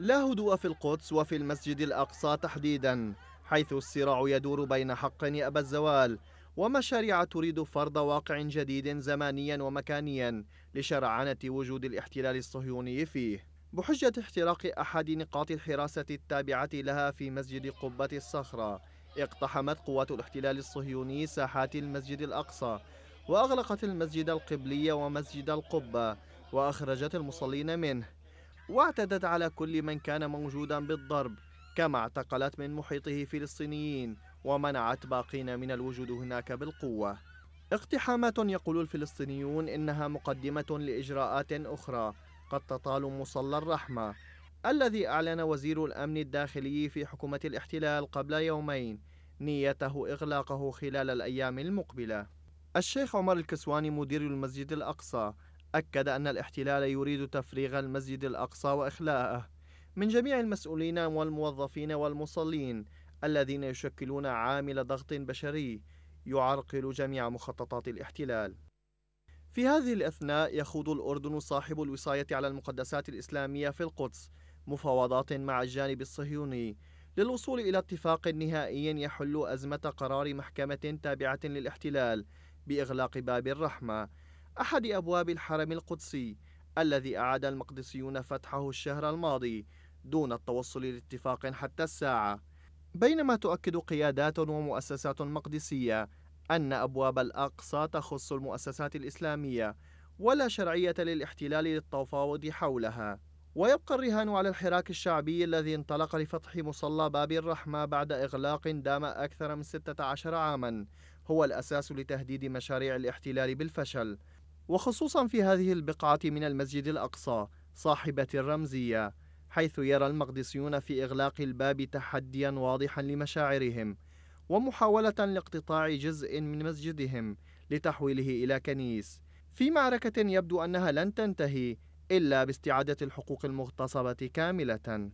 لا هدوء في القدس وفي المسجد الأقصى تحديدا حيث الصراع يدور بين حق يأبى الزوال ومشاريع تريد فرض واقع جديد زمانيا ومكانيا لشرعنة وجود الاحتلال الصهيوني فيه بحجة احتراق أحد نقاط الحراسة التابعة لها في مسجد قبة الصخرة اقتحمت قوات الاحتلال الصهيوني ساحات المسجد الأقصى وأغلقت المسجد القبلي ومسجد القبة وأخرجت المصلين منه واعتدت على كل من كان موجودا بالضرب كما اعتقلت من محيطه فلسطينيين ومنعت باقين من الوجود هناك بالقوه اقتحامات يقول الفلسطينيون انها مقدمه لاجراءات اخرى قد تطال مصلى الرحمه الذي اعلن وزير الامن الداخلي في حكومه الاحتلال قبل يومين نيته اغلاقه خلال الايام المقبله الشيخ عمر الكسواني مدير المسجد الاقصى أكد أن الاحتلال يريد تفريغ المسجد الأقصى وإخلاءه من جميع المسؤولين والموظفين والمصلين الذين يشكلون عامل ضغط بشري يعرقل جميع مخططات الاحتلال. في هذه الأثناء يخوض الأردن صاحب الوصاية على المقدسات الإسلامية في القدس مفاوضات مع الجانب الصهيوني للوصول إلى اتفاق نهائي يحل أزمة قرار محكمة تابعة للاحتلال بإغلاق باب الرحمة أحد أبواب الحرم القدسي الذي أعاد المقدسيون فتحه الشهر الماضي دون التوصل لاتفاق حتى الساعة بينما تؤكد قيادات ومؤسسات مقدسية أن أبواب الأقصى تخص المؤسسات الإسلامية ولا شرعية للاحتلال للتفاوض حولها ويبقى الرهان على الحراك الشعبي الذي انطلق لفتح مصلى باب الرحمة بعد إغلاق دام أكثر من 16 عاما هو الأساس لتهديد مشاريع الاحتلال بالفشل وخصوصا في هذه البقعة من المسجد الأقصى صاحبة الرمزية حيث يرى المقدسيون في إغلاق الباب تحديا واضحا لمشاعرهم ومحاولة لاقتطاع جزء من مسجدهم لتحويله إلى كنيس في معركة يبدو أنها لن تنتهي إلا باستعادة الحقوق المغتصبة كاملة